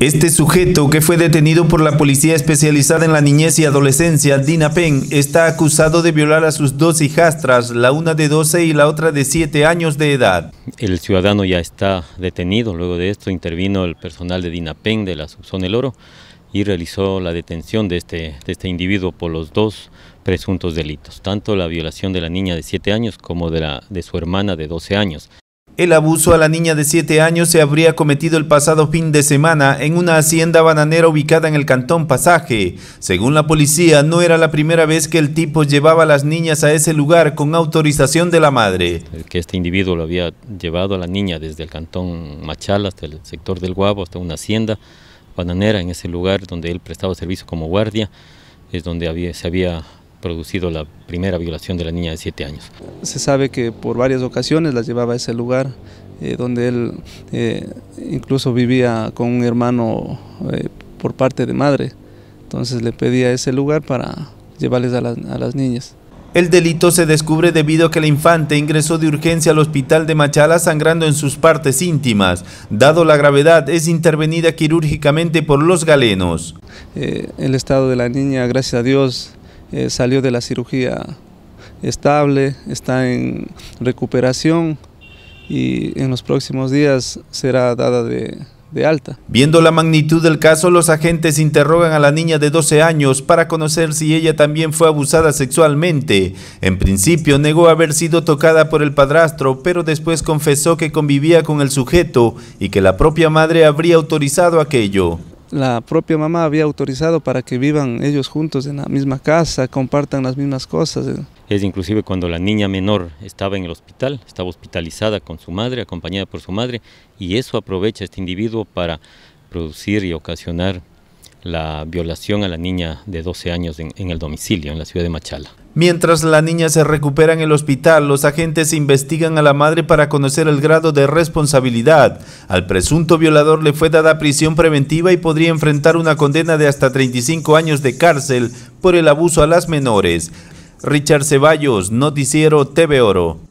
Este sujeto, que fue detenido por la Policía Especializada en la Niñez y Adolescencia, Dina Pen, está acusado de violar a sus dos hijastras, la una de 12 y la otra de 7 años de edad. El ciudadano ya está detenido. Luego de esto intervino el personal de Dina Pen de la subzona El Oro y realizó la detención de este, de este individuo por los dos presuntos delitos, tanto la violación de la niña de 7 años como de, la, de su hermana de 12 años. El abuso a la niña de 7 años se habría cometido el pasado fin de semana en una hacienda bananera ubicada en el cantón Pasaje. Según la policía, no era la primera vez que el tipo llevaba a las niñas a ese lugar con autorización de la madre. Que este individuo lo había llevado a la niña desde el cantón Machal hasta el sector del Guabo, hasta una hacienda bananera en ese lugar donde él prestaba servicio como guardia, es donde se había producido la primera violación de la niña de 7 años. Se sabe que por varias ocasiones la llevaba a ese lugar eh, donde él eh, incluso vivía con un hermano eh, por parte de madre. Entonces le pedía ese lugar para llevarles a, a las niñas. El delito se descubre debido a que la infante ingresó de urgencia al hospital de Machala sangrando en sus partes íntimas. Dado la gravedad, es intervenida quirúrgicamente por los galenos. el estado de la niña, gracias a Dios, eh, salió de la cirugía estable, está en recuperación y en los próximos días será dada de, de alta. Viendo la magnitud del caso, los agentes interrogan a la niña de 12 años para conocer si ella también fue abusada sexualmente. En principio negó haber sido tocada por el padrastro, pero después confesó que convivía con el sujeto y que la propia madre habría autorizado aquello la propia mamá había autorizado para que vivan ellos juntos en la misma casa, compartan las mismas cosas. Eh. Es inclusive cuando la niña menor estaba en el hospital, estaba hospitalizada con su madre, acompañada por su madre, y eso aprovecha este individuo para producir y ocasionar la violación a la niña de 12 años en, el domicilio en la ciudad de Machala. Mientras la niña se recupera en el hospital, los agentes investigan a la madre para conocer el grado de responsabilidad. Al presunto violador le fue dada prisión preventiva y podría enfrentar una condena de hasta 35 años de cárcel por el abuso a las menores. Richard Ceballos, Noticiero TV Oro.